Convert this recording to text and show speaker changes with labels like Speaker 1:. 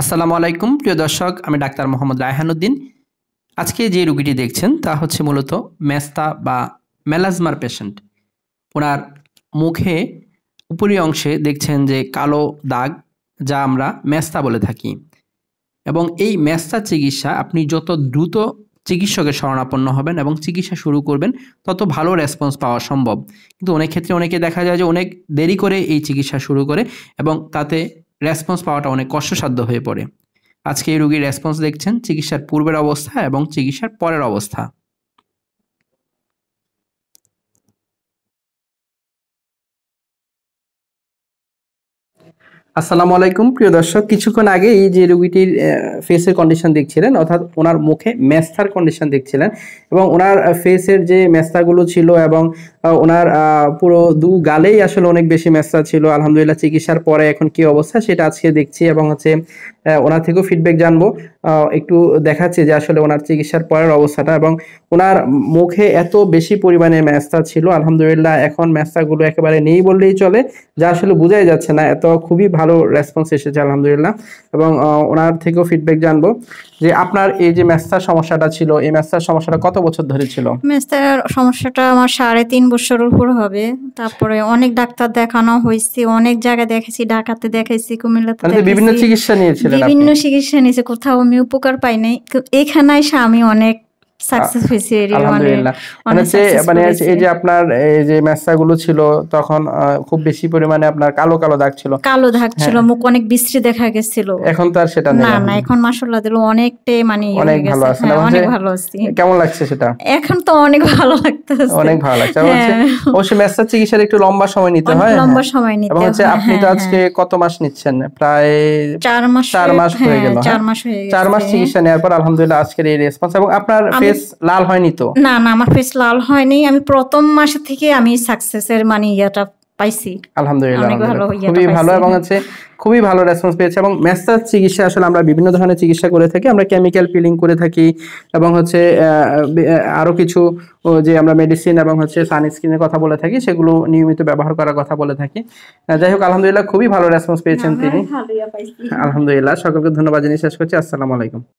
Speaker 1: আসসালামু আলাইকুম প্রিয় দর্শক আমি ডাক্তার মোহাম্মদ রায়হানুদ্দিন আজকে যে রুগীটি দেখছেন তা হচ্ছে মূলত মেস্তা বা ম্যালাজমার পেশেন্ট ওনার মুখে উপরি অংশে দেখছেন যে কালো দাগ যা আমরা মেস্তা বলে থাকি এবং এই মেস্তা চিকিৎসা আপনি যত দ্রুত চিকিৎসকের শরণাপন্ন হবেন এবং চিকিৎসা শুরু করবেন তত ভালো রেসপন্স পাওয়া সম্ভব কিন্তু অনেক ক্ষেত্রে অনেকে দেখা যায় যে অনেক দেরি করে এই চিকিৎসা শুরু করে এবং তাতে রেসপন্স পাওয়াটা অনেক কষ্টসাধ্য হয়ে পড়ে আজকে এই রোগীর রেসপন্স দেখছেন চিকিৎসার পূর্বের অবস্থা এবং চিকিৎসার পরের অবস্থা আসসালামু আলাইকুম প্রিয় দর্শক কিছুক্ষণ আগে এই যে রুগীটির ফেসের কন্ডিশন দেখছিলেন অর্থাৎ ওনার মুখে ম্যাস্থার কন্ডিশন দেখছিলেন এবং ওনার ফেসের যে মেস্তাগুলো ছিল এবং ওনার পুরো দু গালেই আসলে অনেক বেশি ম্যাস্তা ছিল আলহামদুলিল্লাহ চিকিৎসার পরে এখন কি অবস্থা সেটা আজকে দেখছি এবং হচ্ছে ওনার থেকেও ফিডব্যাক জানবো একটু দেখাচ্ছি যে আসলে ওনার চিকিৎসার পরের অবস্থাটা এবং ওনার মুখে এত বেশি পরিমাণে ম্যাস্তা ছিল আলহামদুলিল্লাহ এখন ম্যাস্তাগুলো একেবারে নেই বললেই চলে যা আসলে বোঝাই যাচ্ছে না এত খুবই ভালো রেসপন্স এসেছে আলহামদুলিল্লাহ এবং ওনার থেকেও ফিডব্যাক জানবো যে আপনার এই যে ম্যাস্তার সমস্যাটা ছিল এই ম্যাস্তার সমস্যাটা কত বছর ধরে ছিল
Speaker 2: ম্যাস্তার সমস্যাটা আমার সাড়ে তিন বছর উপর হবে তারপরে অনেক ডাক্তার দেখানো হয়েছে অনেক জায়গায় দেখেছি ঢাকাতে দেখেছি কুমিল্লাতে বিভিন্ন চিকিৎসা
Speaker 1: নিয়েছিলেন বিভিন্ন
Speaker 2: চিকিৎসা নিয়েছে কোথাও আমি উপকার পাই নাই এখানে এসে আমি অনেক সাকসেস হয়েছে মানে মানে এই যে
Speaker 1: আপনার এই যে ছিল তখন খুব বেশি পরিমাণে আপনার কালো কালো দাগ ছিল কালো দাগ হ্যাঁ। ছিল
Speaker 2: মুখ অনেক বিশ্রী দেখা গেছিল
Speaker 1: এখন তো আর সেটা না না
Speaker 2: এখন মাশাআল্লাহ দিল অনেকটাই মানে, ইয়ে হ্যাঁ, মানে অনেক ভালো আছে অনেক ভালো
Speaker 1: কেমন লাগছে সেটা
Speaker 2: এখন তো অনেক ভালো লাগতেছে অনেক ভালো লাগছে হ্যাঁ।
Speaker 1: অবশ্যই মেসা চিকিৎসার একটু লম্বা সময় নিতে হয় লম্বা সময় নিতে হয় আপনি তো আজকে কত মাস নিচ্ছেন প্রায়
Speaker 2: 4 মাস 4 মাস হয়ে গেল 4 মাস হয়ে গেল 4 মাস চিকিৎসা
Speaker 1: নেওয়ার পর আলহামদুলিল্লাহ আজকের এই রেসপন্স এবং আপনার ফেস লাল হয়নি তো
Speaker 2: না না আমার ফেস লাল হয়নি আমি প্রথম মাস থেকে আমি সাকসেসের মানে ইয়াটা পাইছি
Speaker 1: আলহামদুলিল্লাহ খুবই ভালো এবং আছে খুবই ভালো রেসপন্স পেয়েছে এবং ম্যাসাজ চিকিৎসা আসলে আমরা বিভিন্ন ধরনের চিকিৎসা করে থাকি আমরা কেমিক্যাল পিলিং করে থাকি এবং হচ্ছে আরও কিছু যে আমরা মেডিসিন এবং হচ্ছে সানস্ক্রিনের কথা বলে থাকি সেগুলো নিয়মিত ব্যবহার করার কথা বলে থাকি যাই হোক আলহামদুলিল্লাহ খুবই ভালো রেসপন্স পেয়েছেন তিনি আলহামদুলিল্লাহ সকলকে ধন্যবাদ জানিয়ে শেষ করছি আসসালামু আলাইকুম